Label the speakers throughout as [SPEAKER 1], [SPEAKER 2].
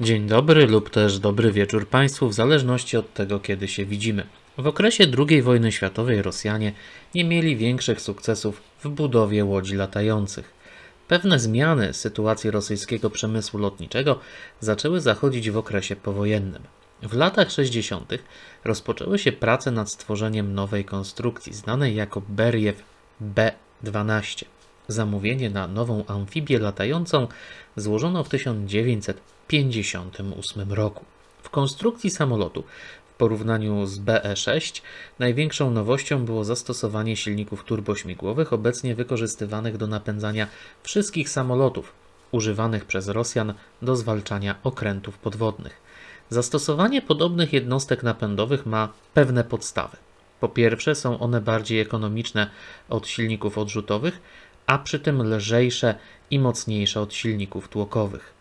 [SPEAKER 1] Dzień dobry lub też dobry wieczór Państwu, w zależności od tego, kiedy się widzimy. W okresie II wojny światowej Rosjanie nie mieli większych sukcesów w budowie łodzi latających. Pewne zmiany sytuacji rosyjskiego przemysłu lotniczego zaczęły zachodzić w okresie powojennym. W latach 60. rozpoczęły się prace nad stworzeniem nowej konstrukcji, znanej jako Beriew B-12. Zamówienie na nową amfibię latającą złożono w 1900 1958 roku. W konstrukcji samolotu w porównaniu z BE-6 największą nowością było zastosowanie silników turbośmigłowych obecnie wykorzystywanych do napędzania wszystkich samolotów używanych przez Rosjan do zwalczania okrętów podwodnych. Zastosowanie podobnych jednostek napędowych ma pewne podstawy. Po pierwsze, są one bardziej ekonomiczne od silników odrzutowych, a przy tym lżejsze i mocniejsze od silników tłokowych.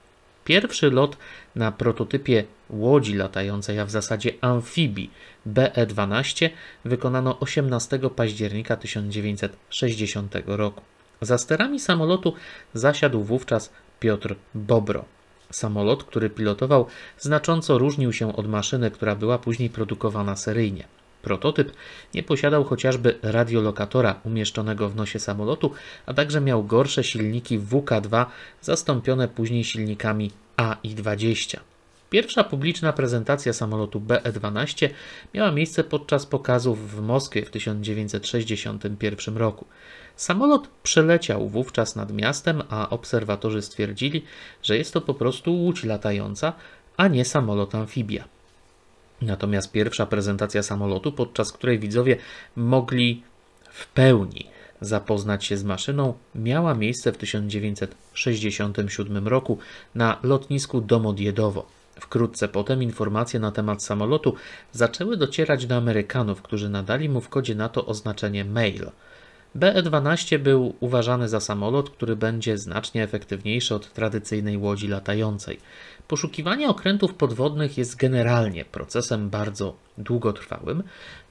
[SPEAKER 1] Pierwszy lot na prototypie łodzi latającej, a w zasadzie amfibii BE-12 wykonano 18 października 1960 roku. Za sterami samolotu zasiadł wówczas Piotr Bobro. Samolot, który pilotował, znacząco różnił się od maszyny, która była później produkowana seryjnie. Prototyp nie posiadał chociażby radiolokatora umieszczonego w nosie samolotu, a także miał gorsze silniki WK-2 zastąpione później silnikami AI-20. Pierwsza publiczna prezentacja samolotu BE-12 miała miejsce podczas pokazów w Moskwie w 1961 roku. Samolot przeleciał wówczas nad miastem, a obserwatorzy stwierdzili, że jest to po prostu łódź latająca, a nie samolot amfibia. Natomiast pierwsza prezentacja samolotu, podczas której widzowie mogli w pełni zapoznać się z maszyną, miała miejsce w 1967 roku na lotnisku Domodjedowo. Wkrótce potem informacje na temat samolotu zaczęły docierać do Amerykanów, którzy nadali mu w kodzie NATO oznaczenie mail – BE-12 był uważany za samolot, który będzie znacznie efektywniejszy od tradycyjnej łodzi latającej. Poszukiwanie okrętów podwodnych jest generalnie procesem bardzo długotrwałym,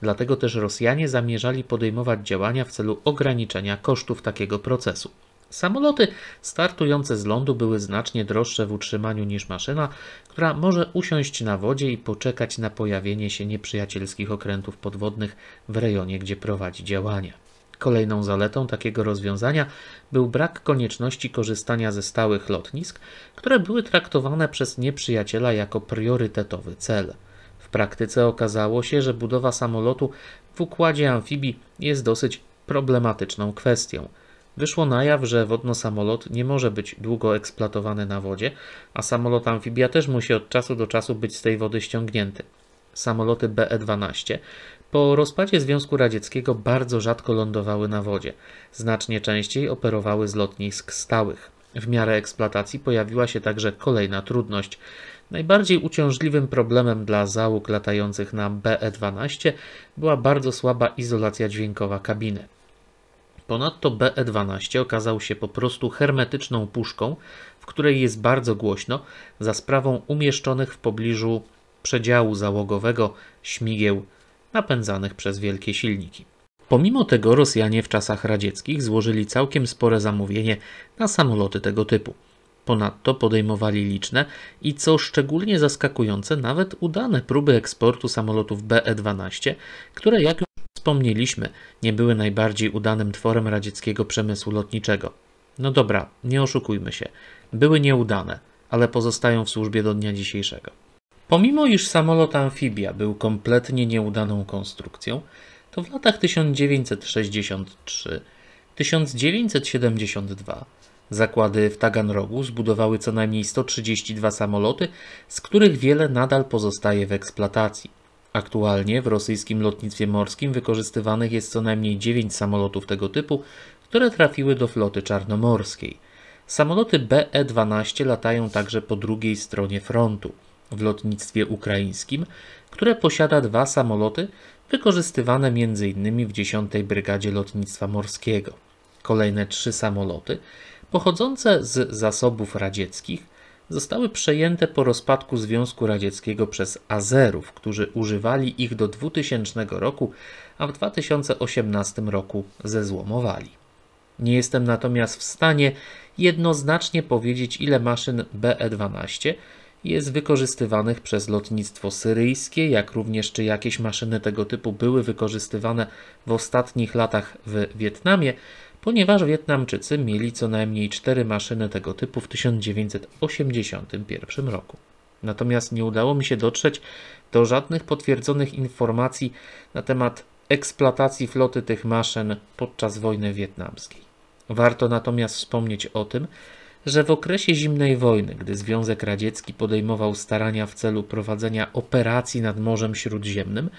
[SPEAKER 1] dlatego też Rosjanie zamierzali podejmować działania w celu ograniczenia kosztów takiego procesu. Samoloty startujące z lądu były znacznie droższe w utrzymaniu niż maszyna, która może usiąść na wodzie i poczekać na pojawienie się nieprzyjacielskich okrętów podwodnych w rejonie, gdzie prowadzi działania. Kolejną zaletą takiego rozwiązania był brak konieczności korzystania ze stałych lotnisk, które były traktowane przez nieprzyjaciela jako priorytetowy cel. W praktyce okazało się, że budowa samolotu w układzie amfibii jest dosyć problematyczną kwestią. Wyszło na jaw, że wodno-samolot nie może być długo eksploatowany na wodzie, a samolot amfibia też musi od czasu do czasu być z tej wody ściągnięty. Samoloty BE-12 po rozpadzie Związku Radzieckiego bardzo rzadko lądowały na wodzie, znacznie częściej operowały z lotnisk stałych. W miarę eksploatacji pojawiła się także kolejna trudność. Najbardziej uciążliwym problemem dla załóg latających na BE-12 była bardzo słaba izolacja dźwiękowa kabiny. Ponadto BE-12 okazał się po prostu hermetyczną puszką, w której jest bardzo głośno za sprawą umieszczonych w pobliżu przedziału załogowego śmigieł napędzanych przez wielkie silniki. Pomimo tego Rosjanie w czasach radzieckich złożyli całkiem spore zamówienie na samoloty tego typu. Ponadto podejmowali liczne i co szczególnie zaskakujące, nawet udane próby eksportu samolotów BE-12, które jak już wspomnieliśmy, nie były najbardziej udanym tworem radzieckiego przemysłu lotniczego. No dobra, nie oszukujmy się, były nieudane, ale pozostają w służbie do dnia dzisiejszego. Pomimo iż samolot amfibia był kompletnie nieudaną konstrukcją, to w latach 1963-1972 zakłady w Taganrogu zbudowały co najmniej 132 samoloty, z których wiele nadal pozostaje w eksploatacji. Aktualnie w rosyjskim lotnictwie morskim wykorzystywanych jest co najmniej 9 samolotów tego typu, które trafiły do floty czarnomorskiej. Samoloty BE-12 latają także po drugiej stronie frontu w lotnictwie ukraińskim, które posiada dwa samoloty wykorzystywane m.in. w 10 Brygadzie Lotnictwa Morskiego. Kolejne trzy samoloty, pochodzące z zasobów radzieckich, zostały przejęte po rozpadku Związku Radzieckiego przez Azerów, którzy używali ich do 2000 roku, a w 2018 roku zezłomowali. Nie jestem natomiast w stanie jednoznacznie powiedzieć, ile maszyn BE-12 jest wykorzystywanych przez lotnictwo syryjskie, jak również czy jakieś maszyny tego typu były wykorzystywane w ostatnich latach w Wietnamie, ponieważ Wietnamczycy mieli co najmniej cztery maszyny tego typu w 1981 roku. Natomiast nie udało mi się dotrzeć do żadnych potwierdzonych informacji na temat eksploatacji floty tych maszyn podczas wojny wietnamskiej. Warto natomiast wspomnieć o tym, że w okresie zimnej wojny, gdy Związek Radziecki podejmował starania w celu prowadzenia operacji nad Morzem Śródziemnym,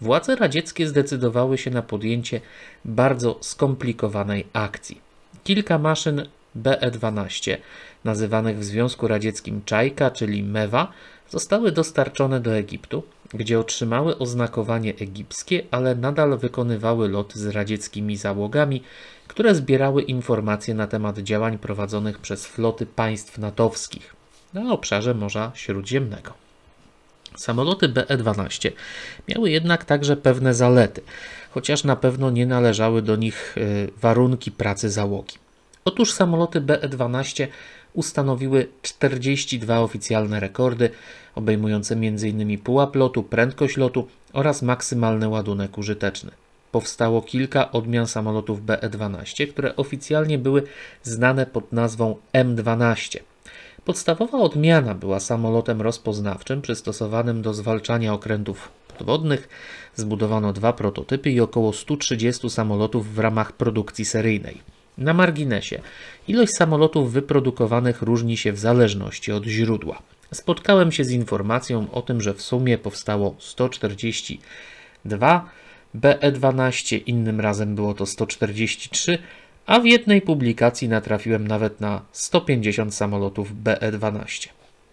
[SPEAKER 1] władze radzieckie zdecydowały się na podjęcie bardzo skomplikowanej akcji. Kilka maszyn BE-12, nazywanych w Związku Radzieckim Czajka, czyli Mewa, zostały dostarczone do Egiptu, gdzie otrzymały oznakowanie egipskie, ale nadal wykonywały lot z radzieckimi załogami, które zbierały informacje na temat działań prowadzonych przez floty państw natowskich na obszarze Morza Śródziemnego. Samoloty BE-12 miały jednak także pewne zalety, chociaż na pewno nie należały do nich y, warunki pracy załogi. Otóż samoloty BE-12 ustanowiły 42 oficjalne rekordy, obejmujące m.in. pułap lotu, prędkość lotu oraz maksymalny ładunek użyteczny. Powstało kilka odmian samolotów BE-12, które oficjalnie były znane pod nazwą M-12. Podstawowa odmiana była samolotem rozpoznawczym przystosowanym do zwalczania okrętów podwodnych. Zbudowano dwa prototypy i około 130 samolotów w ramach produkcji seryjnej. Na marginesie, ilość samolotów wyprodukowanych różni się w zależności od źródła. Spotkałem się z informacją o tym, że w sumie powstało 142 BE-12, innym razem było to 143, a w jednej publikacji natrafiłem nawet na 150 samolotów BE-12.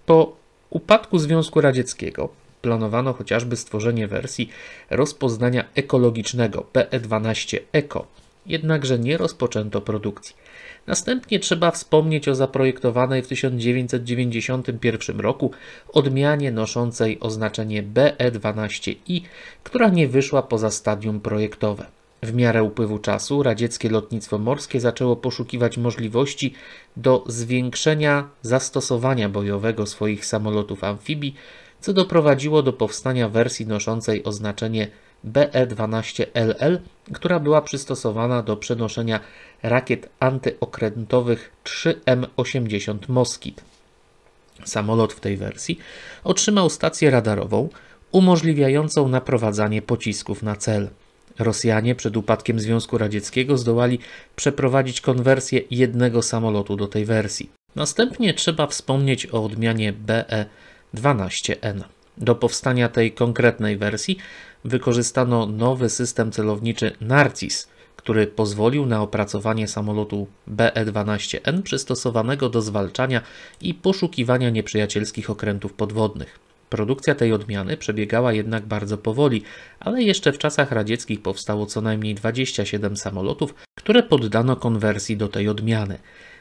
[SPEAKER 1] Po upadku Związku Radzieckiego planowano chociażby stworzenie wersji rozpoznania ekologicznego BE-12 ECO jednakże nie rozpoczęto produkcji. Następnie trzeba wspomnieć o zaprojektowanej w 1991 roku odmianie noszącej oznaczenie BE-12i, która nie wyszła poza stadium projektowe. W miarę upływu czasu radzieckie lotnictwo morskie zaczęło poszukiwać możliwości do zwiększenia zastosowania bojowego swoich samolotów amfibii, co doprowadziło do powstania wersji noszącej oznaczenie BE-12. BE-12LL, która była przystosowana do przenoszenia rakiet antyokrętowych 3M-80 Moskit. Samolot w tej wersji otrzymał stację radarową umożliwiającą naprowadzanie pocisków na cel. Rosjanie przed upadkiem Związku Radzieckiego zdołali przeprowadzić konwersję jednego samolotu do tej wersji. Następnie trzeba wspomnieć o odmianie BE-12N. Do powstania tej konkretnej wersji wykorzystano nowy system celowniczy NARCIS, który pozwolił na opracowanie samolotu BE-12N przystosowanego do zwalczania i poszukiwania nieprzyjacielskich okrętów podwodnych. Produkcja tej odmiany przebiegała jednak bardzo powoli, ale jeszcze w czasach radzieckich powstało co najmniej 27 samolotów, które poddano konwersji do tej odmiany.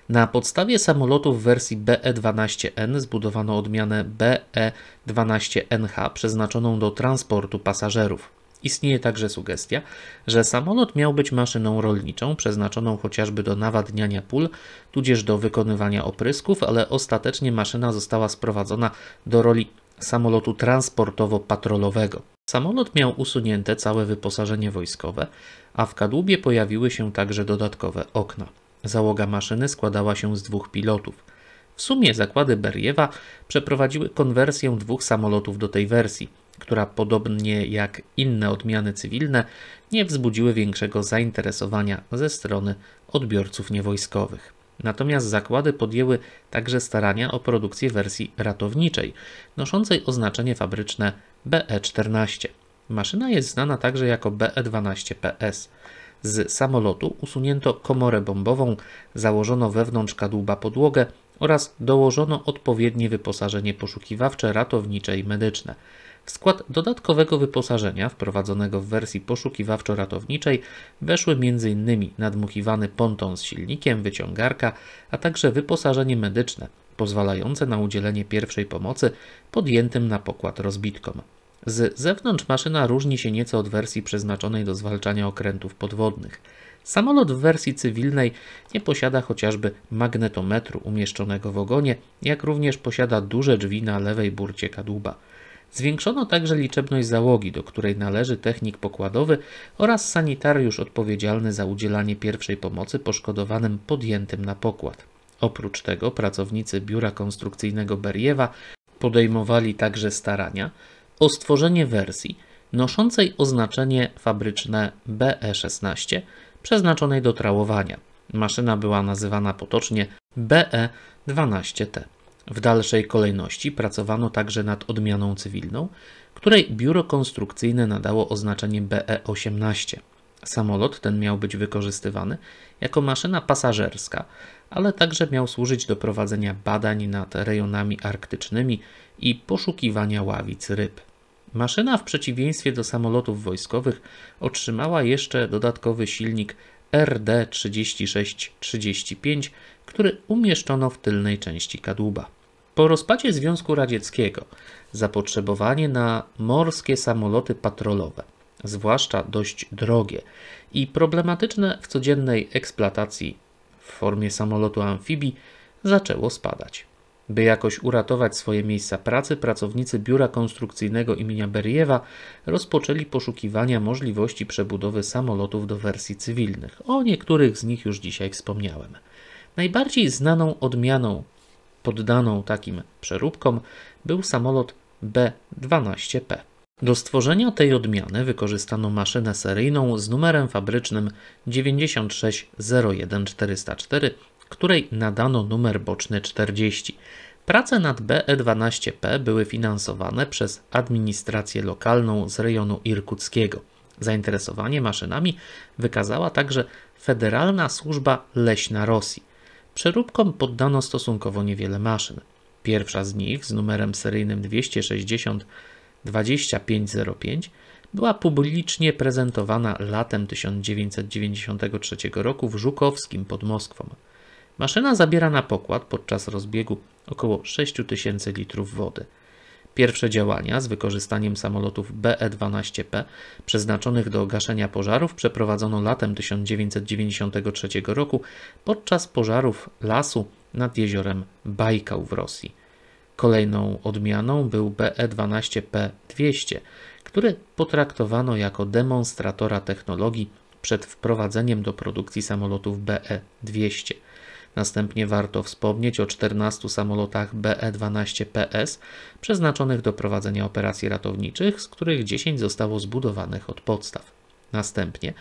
[SPEAKER 1] Na podstawie samolotów wersji BE-12N zbudowano odmianę BE-12NH przeznaczoną do transportu pasażerów. Istnieje także sugestia, że samolot miał być maszyną rolniczą, przeznaczoną chociażby do nawadniania pól, tudzież do wykonywania oprysków, ale ostatecznie maszyna została sprowadzona do roli samolotu transportowo-patrolowego. Samolot miał usunięte całe wyposażenie wojskowe, a w kadłubie pojawiły się także dodatkowe okna. Załoga maszyny składała się z dwóch pilotów. W sumie zakłady Berjewa przeprowadziły konwersję dwóch samolotów do tej wersji, która podobnie jak inne odmiany cywilne nie wzbudziły większego zainteresowania ze strony odbiorców niewojskowych. Natomiast zakłady podjęły także starania o produkcję wersji ratowniczej, noszącej oznaczenie fabryczne BE-14. Maszyna jest znana także jako BE-12PS z samolotu usunięto komorę bombową, założono wewnątrz kadłuba podłogę oraz dołożono odpowiednie wyposażenie poszukiwawcze, ratownicze i medyczne. W skład dodatkowego wyposażenia wprowadzonego w wersji poszukiwawczo-ratowniczej weszły m.in. nadmuchiwany ponton z silnikiem, wyciągarka, a także wyposażenie medyczne pozwalające na udzielenie pierwszej pomocy podjętym na pokład rozbitkom. Z zewnątrz maszyna różni się nieco od wersji przeznaczonej do zwalczania okrętów podwodnych. Samolot w wersji cywilnej nie posiada chociażby magnetometru umieszczonego w ogonie, jak również posiada duże drzwi na lewej burcie kadłuba. Zwiększono także liczebność załogi, do której należy technik pokładowy oraz sanitariusz odpowiedzialny za udzielanie pierwszej pomocy poszkodowanym podjętym na pokład. Oprócz tego pracownicy biura konstrukcyjnego Beriewa podejmowali także starania, o stworzenie wersji noszącej oznaczenie fabryczne BE16 przeznaczonej do trałowania. Maszyna była nazywana potocznie BE12T. W dalszej kolejności pracowano także nad odmianą cywilną, której biuro konstrukcyjne nadało oznaczenie BE18. Samolot ten miał być wykorzystywany jako maszyna pasażerska, ale także miał służyć do prowadzenia badań nad rejonami arktycznymi i poszukiwania ławic ryb. Maszyna, w przeciwieństwie do samolotów wojskowych, otrzymała jeszcze dodatkowy silnik RD-3635, który umieszczono w tylnej części kadłuba. Po rozpadzie Związku Radzieckiego zapotrzebowanie na morskie samoloty patrolowe – zwłaszcza dość drogie i problematyczne w codziennej eksploatacji w formie samolotu amfibii, zaczęło spadać. By jakoś uratować swoje miejsca pracy, pracownicy biura konstrukcyjnego imienia Beriewa rozpoczęli poszukiwania możliwości przebudowy samolotów do wersji cywilnych. O niektórych z nich już dzisiaj wspomniałem. Najbardziej znaną odmianą poddaną takim przeróbkom był samolot B-12P. Do stworzenia tej odmiany wykorzystano maszynę seryjną z numerem fabrycznym 9601404, której nadano numer boczny 40. Prace nad BE12P były finansowane przez administrację lokalną z rejonu irkuckiego. Zainteresowanie maszynami wykazała także Federalna Służba Leśna Rosji. Przeróbkom poddano stosunkowo niewiele maszyn. Pierwsza z nich z numerem seryjnym 260 2505 była publicznie prezentowana latem 1993 roku w Żukowskim pod Moskwą. Maszyna zabiera na pokład podczas rozbiegu około 6000 litrów wody. Pierwsze działania z wykorzystaniem samolotów BE-12P przeznaczonych do gaszenia pożarów przeprowadzono latem 1993 roku podczas pożarów lasu nad jeziorem Bajkał w Rosji. Kolejną odmianą był BE12P200, który potraktowano jako demonstratora technologii przed wprowadzeniem do produkcji samolotów BE200. Następnie warto wspomnieć o 14 samolotach BE-12PS przeznaczonych do prowadzenia operacji ratowniczych, z których 10 zostało zbudowanych od podstaw. Następnie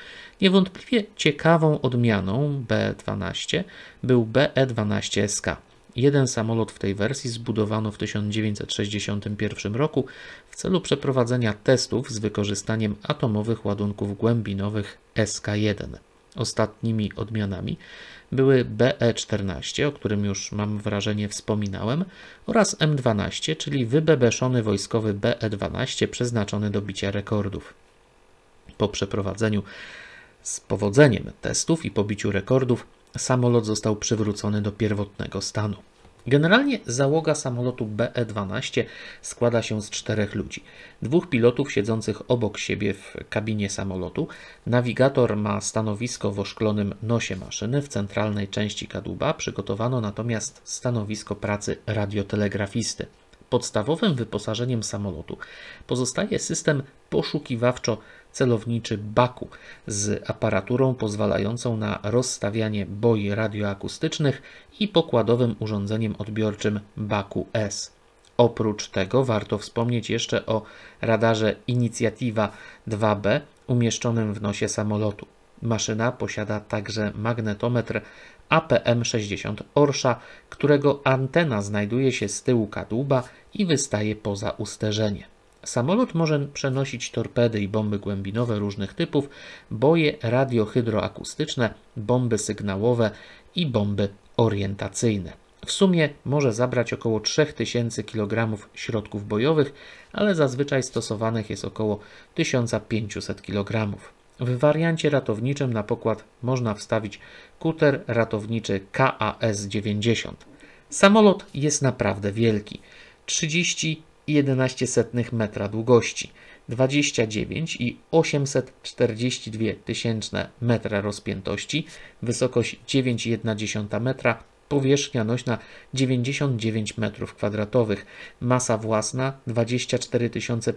[SPEAKER 1] niewątpliwie ciekawą odmianą be 12 był BE-12SK. Jeden samolot w tej wersji zbudowano w 1961 roku w celu przeprowadzenia testów z wykorzystaniem atomowych ładunków głębinowych SK-1. Ostatnimi odmianami były BE-14, o którym już mam wrażenie wspominałem, oraz M12, czyli wybebeszony wojskowy BE-12 przeznaczony do bicia rekordów. Po przeprowadzeniu z powodzeniem testów i pobiciu rekordów samolot został przywrócony do pierwotnego stanu. Generalnie załoga samolotu BE-12 składa się z czterech ludzi. Dwóch pilotów siedzących obok siebie w kabinie samolotu. Nawigator ma stanowisko w oszklonym nosie maszyny w centralnej części kadłuba. Przygotowano natomiast stanowisko pracy radiotelegrafisty. Podstawowym wyposażeniem samolotu pozostaje system poszukiwawczo-celowniczy Baku z aparaturą pozwalającą na rozstawianie boi radioakustycznych i pokładowym urządzeniem odbiorczym Baku S. Oprócz tego warto wspomnieć jeszcze o radarze Inicjatywa 2B umieszczonym w nosie samolotu. Maszyna posiada także magnetometr APM-60 Orsza, którego antena znajduje się z tyłu kadłuba i wystaje poza usterzenie. Samolot może przenosić torpedy i bomby głębinowe różnych typów, boje radiohydroakustyczne, bomby sygnałowe i bomby orientacyjne. W sumie może zabrać około 3000 kg środków bojowych, ale zazwyczaj stosowanych jest około 1500 kg. W wariancie ratowniczym na pokład można wstawić kuter ratowniczy KAS-90. Samolot jest naprawdę wielki. 30,11 metra długości, 29 i 842 tysięczne metra rozpiętości, wysokość 9,1 metra, powierzchnia nośna 99 m2, masa własna 24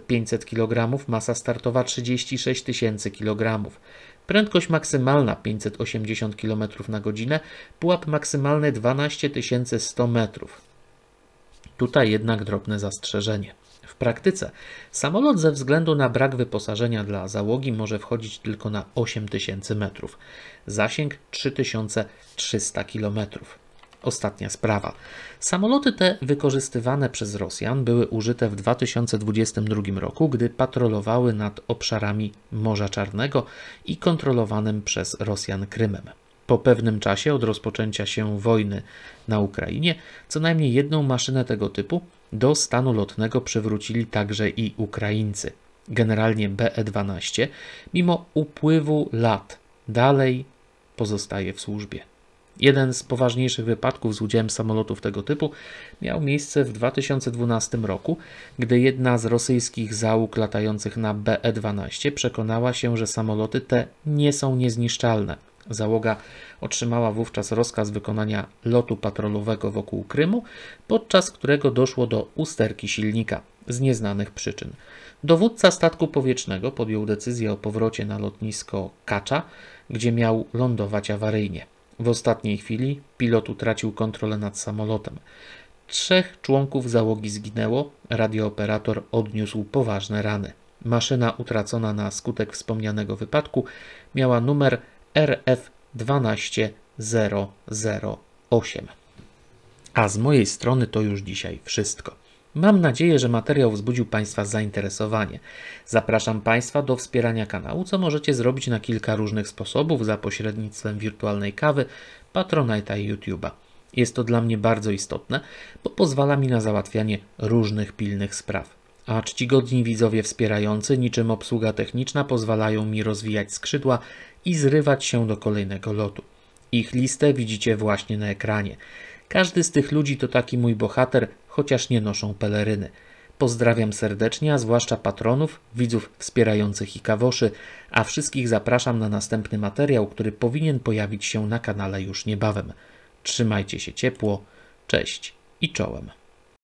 [SPEAKER 1] 500 kg, masa startowa 36 000 kg. Prędkość maksymalna 580 km na godzinę, pułap maksymalny 12 100 m. Tutaj jednak drobne zastrzeżenie. W praktyce samolot ze względu na brak wyposażenia dla załogi może wchodzić tylko na 8000 m, zasięg 3300 km. Ostatnia sprawa. Samoloty te wykorzystywane przez Rosjan były użyte w 2022 roku, gdy patrolowały nad obszarami Morza Czarnego i kontrolowanym przez Rosjan Krymem. Po pewnym czasie od rozpoczęcia się wojny na Ukrainie co najmniej jedną maszynę tego typu do stanu lotnego przywrócili także i Ukraińcy. Generalnie BE-12, mimo upływu lat, dalej pozostaje w służbie. Jeden z poważniejszych wypadków z udziałem samolotów tego typu miał miejsce w 2012 roku, gdy jedna z rosyjskich załóg latających na BE-12 przekonała się, że samoloty te nie są niezniszczalne. Załoga otrzymała wówczas rozkaz wykonania lotu patrolowego wokół Krymu, podczas którego doszło do usterki silnika z nieznanych przyczyn. Dowódca statku powietrznego podjął decyzję o powrocie na lotnisko Kacza, gdzie miał lądować awaryjnie. W ostatniej chwili pilot utracił kontrolę nad samolotem. Trzech członków załogi zginęło, radiooperator odniósł poważne rany. Maszyna utracona na skutek wspomnianego wypadku miała numer RF 12008. A z mojej strony to już dzisiaj wszystko. Mam nadzieję, że materiał wzbudził Państwa zainteresowanie. Zapraszam Państwa do wspierania kanału, co możecie zrobić na kilka różnych sposobów za pośrednictwem wirtualnej kawy, Patronite'a i YouTube'a. Jest to dla mnie bardzo istotne, bo pozwala mi na załatwianie różnych pilnych spraw. A czcigodni widzowie wspierający, niczym obsługa techniczna, pozwalają mi rozwijać skrzydła i zrywać się do kolejnego lotu. Ich listę widzicie właśnie na ekranie. Każdy z tych ludzi to taki mój bohater, chociaż nie noszą peleryny. Pozdrawiam serdecznie, a zwłaszcza patronów, widzów wspierających i kawoszy, a wszystkich zapraszam na następny materiał, który powinien pojawić się na kanale już niebawem. Trzymajcie się ciepło, cześć i czołem.